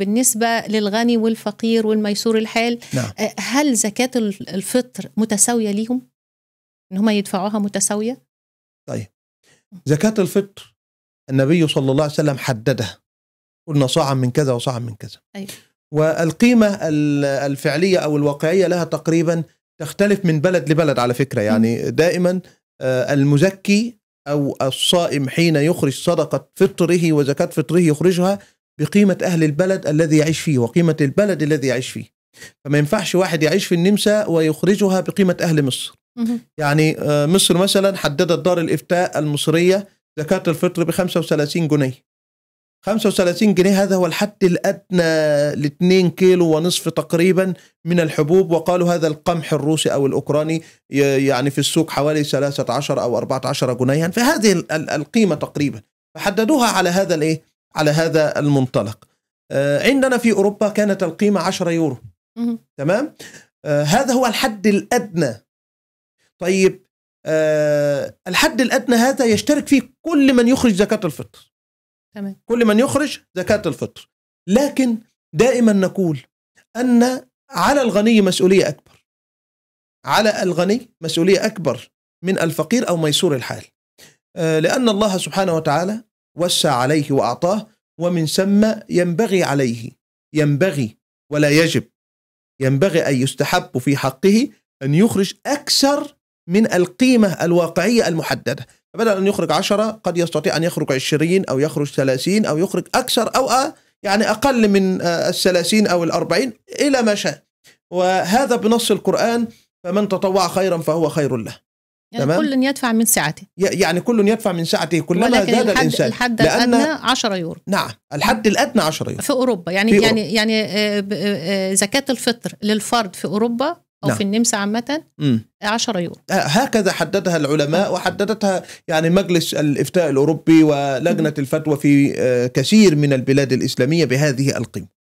بالنسبة للغني والفقير والميسور الحال نعم. آه، هل زكاة الفطر متساوية ليهم؟ إن هم يدفعوها متساوية؟ طيب زكاة الفطر النبي صلى الله عليه وسلم حددها قلنا صاعا من كذا وصاعا من كذا أيوة. والقيمة الفعلية أو الواقعية لها تقريبا تختلف من بلد لبلد على فكرة يعني دائما آه، المزكي أو الصائم حين يخرج صدقة فطره وزكاة فطره يخرجها بقيمة أهل البلد الذي يعيش فيه وقيمة البلد الذي يعيش فيه فما ينفعش واحد يعيش في النمسا ويخرجها بقيمة أهل مصر يعني آه، مصر مثلا حددت دار الإفتاء المصرية زكاة الفطر ب 35 جنيه 35 جنيه هذا هو الحد الأدنى ل 2 كيلو ونصف تقريبا من الحبوب وقالوا هذا القمح الروسي أو الأوكراني يعني في السوق حوالي 13 أو 14 جنيها فهذه القيمة تقريبا فحددوها على هذا الإيه على هذا المنطلق آه، عندنا في أوروبا كانت القيمة 10 يورو تمام آه، هذا هو الحد الأدنى طيب آه، الحد الأدنى هذا يشترك فيه كل من يخرج زكاة الفطر تمام كل من يخرج زكاة الفطر لكن دائما نقول أن على الغني مسؤولية أكبر على الغني مسؤولية أكبر من الفقير أو ميسور الحال لأن الله سبحانه وتعالى وسع عليه وأعطاه ومن ثم ينبغي عليه ينبغي ولا يجب ينبغي أن يستحب في حقه أن يخرج أكثر من القيمة الواقعية المحددة فبدل أن يخرج عشرة قد يستطيع أن يخرج عشرين أو يخرج ثلاثين أو يخرج أكثر أو أه يعني أقل من الثلاثين أو الأربعين إلى ما شاء وهذا بنص القرآن فمن تطوع خيرا فهو خير له يعني تمام؟ كل يدفع من سعته يعني كل يدفع من سعته كلما زاد الحد الانسان الحد الادنى 10 يورو نعم الحد الادنى 10 يورو في اوروبا يعني في يعني أوروبا. يعني آه، آه، آه، زكاه الفطر للفرد في اوروبا او نعم. في النمسا عامه 10 يورو هكذا حددها العلماء نعم. وحددتها يعني مجلس الافتاء الاوروبي ولجنه الفتوى في كثير من البلاد الاسلاميه بهذه القيمه